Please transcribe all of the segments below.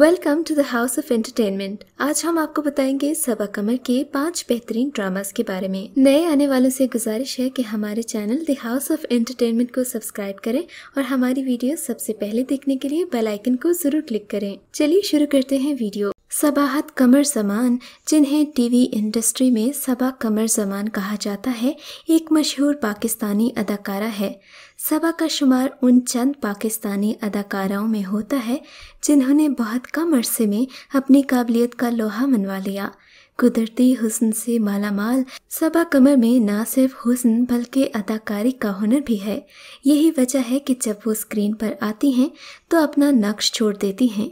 welcome to the house of entertainment आज हम आपको बताएंगे सबा कमर के पांच बेहतरीन ड्रामास के बारे में नए आने वालों से गुजारिश है कि हमारे channel the house of entertainment को सब्सक्राइब करें और हमारी वीडियो सबसे पहले देखने के लिए बेल आइकन को जरूर क्लिक करें चलिए शुरू करते हैं वीडियो सबाहत कमर जमान जिन्हें टीवी इंडस्ट्री में सबा कमर जमान कहा जाता है एक मशहूर पाकिस्तानी अदाकारा है सबा का शुमार उन चंद पाकिस्तानी अदाकाराओं में होता है जिन्होंने बहुत कम अरसे में अपनी काबिलियत का लोहा मनवा लिया कुदरती हुसन से माला माल सबा कमर में ना सिर्फ हुसन बल्कि अदाकारी का हुनर भी है यही वजह है कि जब वो स्क्रीन पर आती हैं तो अपना नक्श छोड़ देती हैं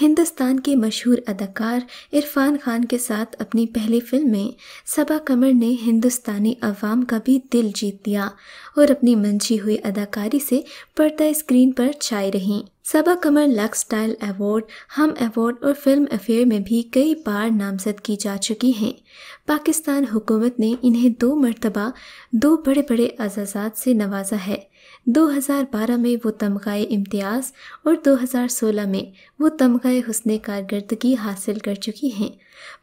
हिंदुस्तान के मशहूर अदाकार इरफान खान के साथ अपनी पहली फिल्म में सबा कमर ने हिंदुस्तानी अवाम का भी दिल जीत दिया और अपनी मंझी हुई अदाकारी से पर्दा स्क्रीन पर छाई रहीं Saba Qamar Lux style award Hum award और फिल्म अफेयर में भी कई बार नामजद की जा चुकी हैं पाकिस्तान हुकूमत ने इन्हें दो मरतबा दो बड़े बड़े अजाजात से नवाजा है 2012 में वो तमगाए इम्तियाज़ और 2016 में वो तमगा हसन कारकर्दगी हासिल कर चुकी हैं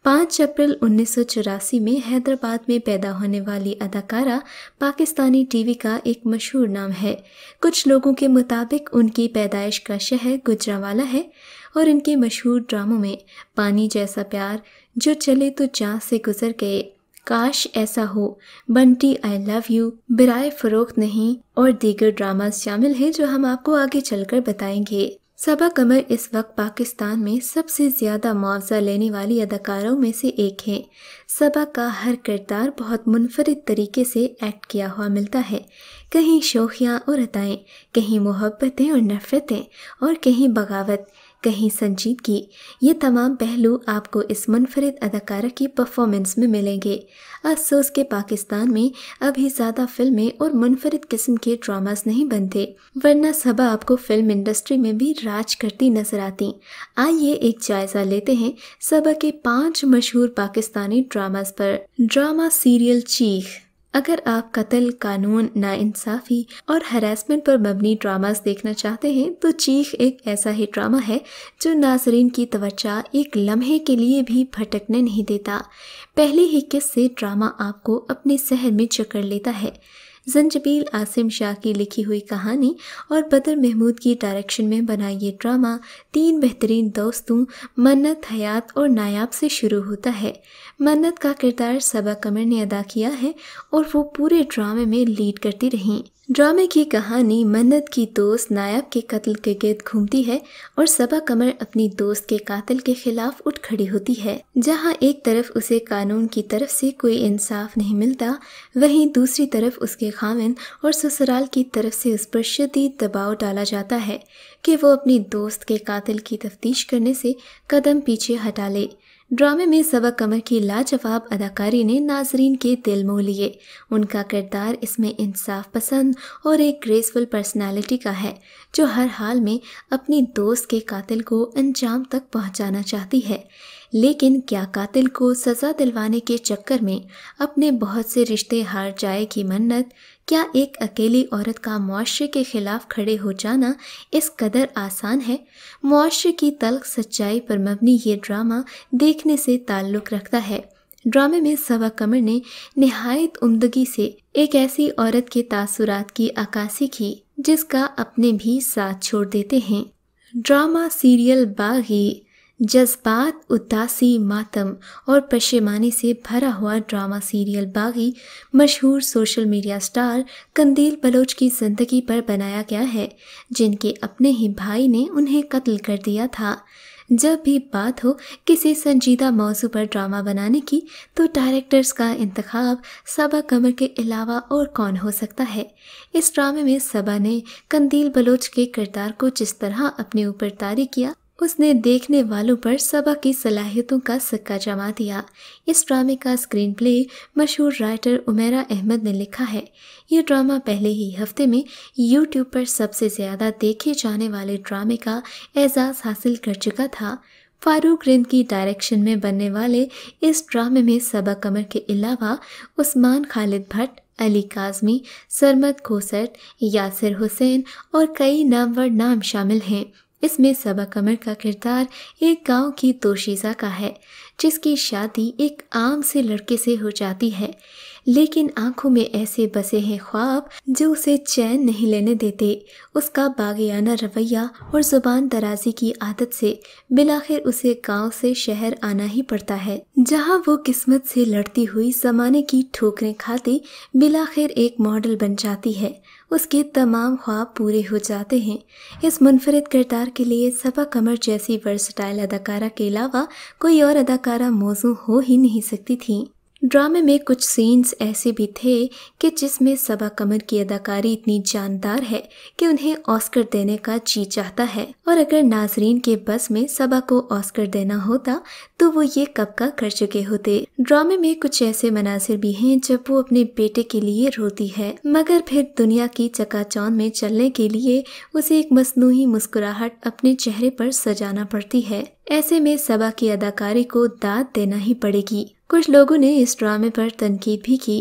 5 अप्रैल उन्नीस में हैदराबाद में पैदा होने वाली अदाकारा पाकिस्तानी टीवी का एक मशहूर नाम है कुछ लोगों के मुताबिक उनकी पैदाइश का शहर गुजरावाला है और इनके मशहूर ड्रामों में पानी जैसा प्यार जो चले तो चाँद से गुजर गए काश ऐसा हो Bunty I love you Baraye Farokht नहीं और दीगर ड्रामा शामिल है जो हम आपको आगे चलकर बताएंगे सबा कमर इस वक्त पाकिस्तान में सबसे ज़्यादा मुआवजा लेने वाली अदाकारों में से एक है सबा का हर किरदार बहुत मुनफरद तरीके से एक्ट किया हुआ मिलता है कहीं शोखियाँ और अदाएँ कहीं मोहब्बतें और नफ़रतें और कहीं बगावत कहीं की ये तमाम पहलू आपको इस मुनफरद अदाकारा की परफॉर्मेंस में मिलेंगे अफसोस के पाकिस्तान में अभी ज़्यादा फिल्में और मुनफरद किस्म के ड्रामास नहीं बनते वरना सबा आपको फिल्म इंडस्ट्री में भी राज करती नजर आती आइए एक जायजा लेते हैं सबा के पांच मशहूर पाकिस्तानी ड्रामास पर ड्रामा सीरियल चीख अगर आप कत्ल कानून नाइंसाफ़ी और हरासमेंट पर मबनी ड्रामास देखना चाहते हैं तो चीख एक ऐसा ही ड्रामा है जो नाजरीन की तवज्जा एक लम्हे के लिए भी भटकने नहीं देता पहले ही किस्से ड्रामा आपको अपने शहर में चकर लेता है जंजबील आसिम शाह की लिखी हुई कहानी और बदर महमूद की डायरेक्शन में बनाई ये ड्रामा तीन बेहतरीन दोस्तों मन्नत हयात और नायाब से शुरू होता है मन्नत का किरदार सबा कमर ने अदा किया है और वो पूरे ड्रामे में लीड करती रहीं ड्रामे की कहानी मन्नत की दोस्त नायब के कत्ल के गिर्द घूमती है और सबा कमर अपनी दोस्त के कातिल के खिलाफ उठ खड़ी होती है जहां एक तरफ उसे कानून की तरफ से कोई इंसाफ नहीं मिलता वहीं दूसरी तरफ उसके खामिन और ससुराल की तरफ से उस पर शदीद दबाव डाला जाता है कि वो अपनी दोस्त के कातिल की तफ्तीश करने से कदम पीछे हटा ले ड्रामे में सबक कमर की लाजवाब अदाकारी ने नाजरीन के दिल मोह लिए उनका किरदार इसमें इंसाफ पसंद और एक ग्रेसफुल पर्सनालिटी का है जो हर हाल में अपनी दोस्त के कातिल को अंजाम तक पहुंचाना चाहती है लेकिन क्या कातिल को सज़ा दिलवाने के चक्कर में अपने बहुत से रिश्ते हार जाए की मन्नत क्या एक अकेली औरत का मुआशरे के ख़िलाफ़ खड़े हो जाना इस कदर आसान है मुआशरे की तल्ख सच्चाई पर मबनी ये ड्रामा देखने से ताल्लुक़ रखता है ड्रामे में सवा कमर ने नहायत उमदगी से एक ऐसी औरत के तासुरात की अकासी की जिसका अपने भी साथ छोड़ देते हैं ड्रामा सीरियल बागी जज्बात उदासी मातम और पशेमानी से भरा हुआ ड्रामा सीरियल बागी मशहूर social media star Qandeel Baloch की जिंदगी पर बनाया गया है जिनके अपने ही भाई ने उन्हें कत्ल कर दिया था जब भी बात हो किसी संजीदा मौजू पर ड्रामा बनाने की तो डायरेक्टर्स का इंतखब सबा कमर के अलावा और कौन हो सकता है इस ड्रामे में सबा ने कंदील बलोच के किरदार को जिस तरह अपने ऊपर तारी किया उसने देखने वालों पर सबा की सलाहियतों का सिक्का जमा दिया इस ड्रामे का स्क्रीन प्ले मशहूर राइटर उमेरा अहमद ने लिखा है ये ड्रामा पहले ही हफ्ते में यूट्यूब पर सबसे ज़्यादा देखे जाने वाले ड्रामे का एजाज़ हासिल कर चुका था फारूक रिंद की डायरेक्शन में बनने वाले इस ड्रामे में सबा कमर के अलावा उस्मान खालिद भट्ट अली काजमी सरमद खोसट यासिर हुसैन और कई नामवर नाम शामिल हैं इसमें सबा कमर का किरदार एक गांव की तोशीज़ा का है जिसकी शादी एक आम से लड़के से हो जाती है लेकिन आंखों में ऐसे बसे हैं ख्वाब जो उसे चैन नहीं लेने देते उसका बागियाना रवैया और ज़ुबान दराजी की आदत से बिलाखिर उसे गांव से शहर आना ही पड़ता है जहां वो किस्मत से लड़ती हुई ज़माने की ठोकरें खाती बिलाखिर एक मॉडल बन जाती है उसके तमाम ख्वाब पूरे हो जाते हैं इस मुनफरद किरदार के लिए सबा कमर जैसी वर्सटाइल अदाकारा के अलावा कोई और अदाकारा मौजू हो ही नहीं सकती थी ड्रामे में कुछ सीन्स ऐसे भी थे कि जिसमें सबा कमर की अदाकारी इतनी जानदार है कि उन्हें ऑस्कर देने का जी चाहता है और अगर नाजरीन के बस में सबा को ऑस्कर देना होता तो वो ये कब का कर चुके होते ड्रामे में कुछ ऐसे मनासिर भी हैं जब वो अपने बेटे के लिए रोती है मगर फिर दुनिया की चकाचौन में चलने के लिए उसे एक मसनू मुस्कुराहट अपने चेहरे पर सजाना पड़ती है ऐसे में सबा की अदाकारी को दाद देना ही पड़ेगी कुछ लोगों ने इस ड्रामे पर तनकीद भी की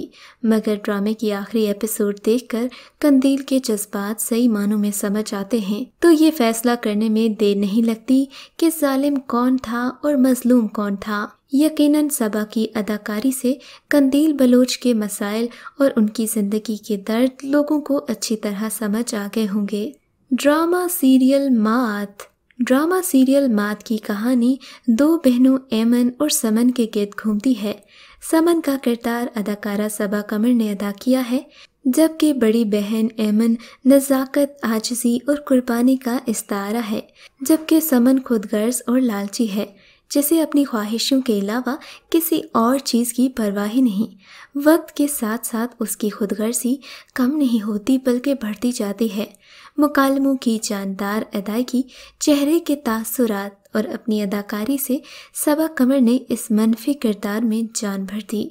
मगर ड्रामे की आखिरी एपिसोड देखकर कंदील के जज्बात सही मानों में समझ आते हैं तो ये फैसला करने में देर नहीं लगती कि जालिम कौन था और मजलूम कौन था यकीनन सबा की अदाकारी से कंदील बलोच के मसाइल और उनकी ज़िंदगी के दर्द लोगों को अच्छी तरह समझ आ गए होंगे drama serial Maat drama serial Maat की कहानी दो बहनों एमन और समन के गेद घूमती है समन का किरदार अदाकारा सबा कमर ने अदा किया है जबकि बड़ी बहन एमन नज़ाकत आजजी और कुर्बानी का इस्तारा है जबकि समन खुदगर्ज और लालची है जिसे अपनी ख्वाहिशों के अलावा किसी और चीज़ की परवाह ही नहीं वक्त के साथ साथ उसकी खुदगर्जी कम नहीं होती बल्कि बढ़ती जाती है मुकालमों की जानदार अदायगी चेहरे के तासुरात और अपनी अदाकारी से सबा कमर ने इस मनफी किरदार में जान भर दी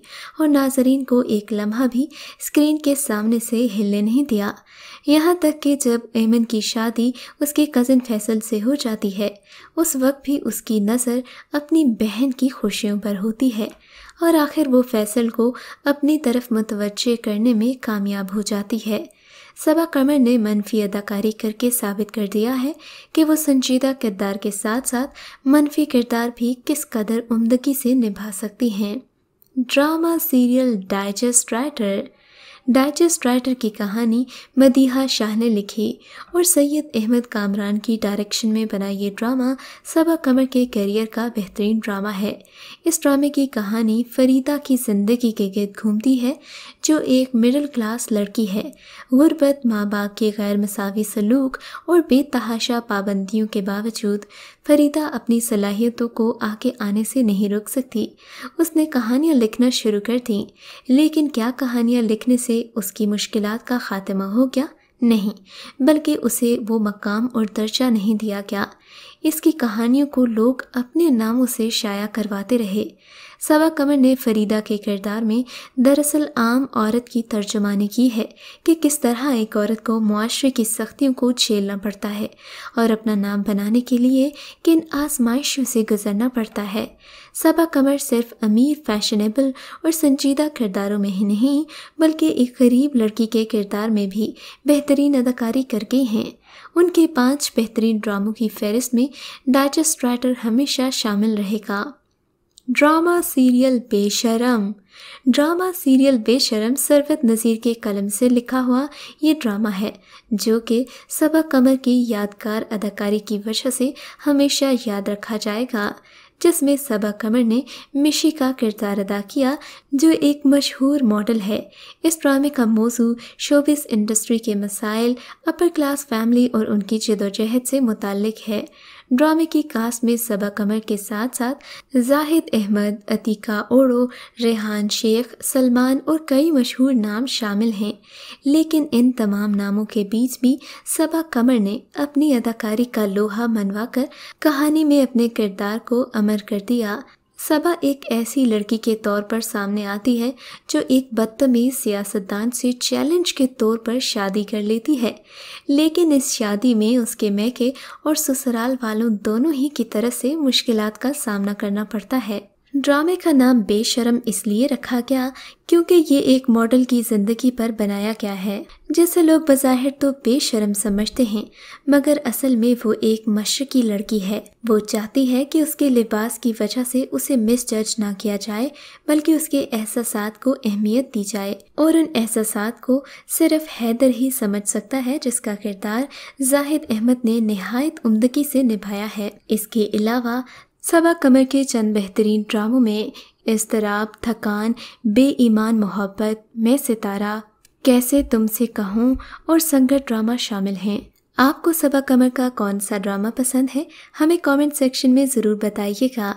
और नाजरीन को एक लम्हा भी स्क्रीन के सामने से हिलने नहीं दिया यहाँ तक कि जब एमन की शादी उसके कज़न फैसल से हो जाती है उस वक्त भी उसकी नज़र अपनी बहन की खुशियों पर होती है और आखिर वो फैसल को अपनी तरफ मुतवजह करने में कामयाब हो जाती है सबा कमर ने मनफी अदाकारी करके साबित कर दिया है कि वो संजीदा किरदार के साथ साथ मनफी किरदार भी किस कदर उमदगी से निभा सकती हैं drama serial digest writer digest writer की कहानी मदीहा शाह ने लिखी और सैयद अहमद कामरान की डायरेक्शन में बना ये ड्रामा सबा कमर के करियर का बेहतरीन ड्रामा है इस ड्रामे की कहानी फरीदा की ज़िंदगी के गिरद घूमती है जो एक मिडिल क्लास लड़की है गुर्बत माँ बाप के गैर मसावी सलूक और बेतहाशा पाबंदियों के बावजूद फरीदा अपनी सलाहियतों को आगे आने से नहीं रोक सकती उसने कहानियाँ लिखना शुरू कर दी लेकिन क्या कहानियाँ लिखने से उसकी मुश्किल का ख़ात्मा हो गया नहीं बल्कि उसे वो मकाम और दर्जा नहीं दिया गया इसकी कहानियों को लोग अपने नामों से शाया करवाते रहे सवा कमर ने फरीदा के किरदार में दरअसल आम औरत की तर्जमानी की है कि किस तरह एक औरत को मुआरे की सख्तियों को झेलना पड़ता है और अपना नाम बनाने के लिए किन आजमाइशों से गुजरना पड़ता है सबा कमर सिर्फ अमीर फैशनेबल और संजीदा किरदारों में ही नहीं बल्कि एक गरीब लड़की के किरदार में भी बेहतरीन अदाकारी करके हैं उनके पांच बेहतरीन ड्रामों की फहरिस्त में डाइजेस्ट राइटर हमेशा शामिल रहेगा drama serial Besharam drama serial Besharam Sarwat नज़ीर के कलम से लिखा हुआ ये ड्रामा है जो कि सबा कमर की यादगार अदाकारी की वजह से हमेशा याद रखा जाएगा जिसमें सबा कमर ने मिशी का किरदार अदा किया जो एक मशहूर मॉडल है इस ड्रामे का मौजू शोबिस इंडस्ट्री के मसाइल अपर क्लास फैमिली और उनकी जदोजहद से मुतल है ड्रामे की कास्ट में सबा कमर के साथ साथ जाहिद अहमद अतीका ओड़ो रेहान शेख सलमान और कई मशहूर नाम शामिल हैं लेकिन इन तमाम नामों के बीच भी सबा कमर ने अपनी अदाकारी का लोहा मनवा कर कहानी में अपने किरदार को अमर कर दिया सबा एक ऐसी लड़की के तौर पर सामने आती है जो एक बदतमीज सियासतदान से चैलेंज के तौर पर शादी कर लेती है लेकिन इस शादी में उसके मैके और ससुराल वालों दोनों ही की तरह से मुश्किल का सामना करना पड़ता है ड्रामे का नाम बेशरम इसलिए रखा गया क्योंकि ये एक मॉडल की ज़िंदगी पर बनाया गया है जिसे लोग बज़ाहिर तो बेशरम समझते हैं मगर असल में वो एक मशरकी लड़की है वो चाहती है कि उसके लिबास की वजह से उसे मिसजज ना किया जाए बल्कि उसके एहसास को अहमियत दी जाए और उन एहसास को सिर्फ हैदर ही समझ सकता है जिसका किरदार जाहिद अहमद ने नहायत उमदगी से निभाया है इसके अलावा सबा कमर के चंद बेहतरीन ड्रामों में इसतराब थकान बेईमान मोहब्बत मैं सितारा कैसे तुमसे कहूँ और संगत ड्रामा शामिल हैं आपको सबा कमर का कौन सा ड्रामा पसंद है हमें कमेंट सेक्शन में ज़रूर बताइएगा